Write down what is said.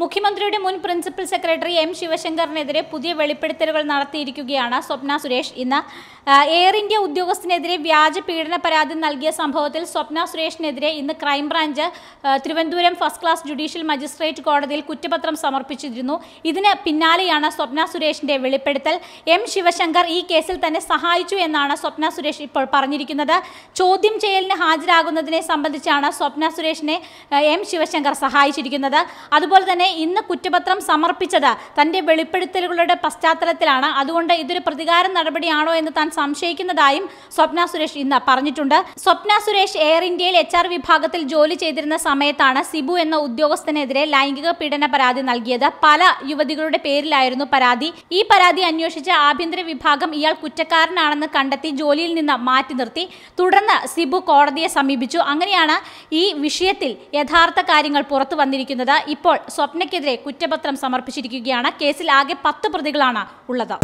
മുഖ്യമന്ത്രിയുടെ മുൻ principal secretary M ശിവശങ്കറിനെതിരെ പുതിയ വെളിപ്പെടുത്തലുകൾ നടത്തിയിരിക്കുകയാണ് സ്വപ്ന സുരേഷ് ഇന്ന് എയർ ഇന്ത്യ ഉദ്യോഗസ്ഥനെതിരെ വ്യാജ പീഡന പരാതി നൽകിയ സംഭവത്തിൽ സ്വപ്ന സുരേഷിനെതിരെ ഇന്ന് crime branch Thiruvananthapuram first class judicial magistrate കോടതിയിൽ കുറ്റപത്രം സമർപ്പിച്ചിരുന്നു ഇതിന് പിന്നാലെയാണ് സ്വപ്ന സുരേഷിന്റെ വെളിപ്പെടുത്തൽ എം ശിവശങ്കർ ഈ കേസിൽ തന്നെ സഹായിച്ചു എന്നാണ് സ്വപ്ന സുരേഷ് ഇപ്പോൾ പറഞ്ഞിരിക്കുന്നത് ചോദ്യം ചെയ്യലിന് ഹാജരാകുന്നതിനെ സംബന്ധിച്ചാണ് സ്വപ്ന സുരേഷിനെ എം ശിവശങ്കർ സഹായിച്ചിരിക്കുന്നത് അതുപോലെ തന്നെ തന്നെ ഇന്ന് കുറ്റപത്രം സമർപ്പിച്ചത് തന്റെ വെളിപ്പെടുത്തലുകളുടെ പശ്ചാത്തലത്തിലാണ് അതുകൊണ്ട് ഇതൊരു പ്രതികാര നടപടിയാണോ എന്ന് താൻ സംശയിക്കുന്നതായും സ്വപ്ന സുരേഷ് ഇന്ന് പറഞ്ഞിട്ടുണ്ട് സ്വപ്ന സുരേഷ് എയർ ഇന്ത്യയിൽ എച്ച് ആർ വിഭാഗത്തിൽ ജോലി ചെയ്തിരുന്ന സമയത്താണ് സിബു എന്ന ഉദ്യോഗസ്ഥനെതിരെ ലൈംഗിക പീഡന പരാതി നൽകിയത് പല യുവതികളുടെ പേരിലായിരുന്നു പരാതി ഈ പരാതി അന്വേഷിച്ച ആഭ്യന്തര വിഭാഗം ഇയാൾ കുറ്റക്കാരനാണെന്ന് കണ്ടെത്തി ജോലിയിൽ നിന്ന് മാറ്റി നിർത്തി തുടർന്ന് സിബു കോടതിയെ സമീപിച്ചു അങ്ങനെയാണ് ഈ വിഷയത്തിൽ യഥാർത്ഥ കാര്യങ്ങൾ പുറത്തു വന്നിരിക്കുന്നത് ഇപ്പോൾ സ്വപ്ന സ്വപ്നയ്ക്കെതിരെ കുറ്റപത്രം സമർപ്പിച്ചിരിക്കുകയാണ് കേസിൽ ആകെ പത്ത് പ്രതികളാണ് ഉള്ളത്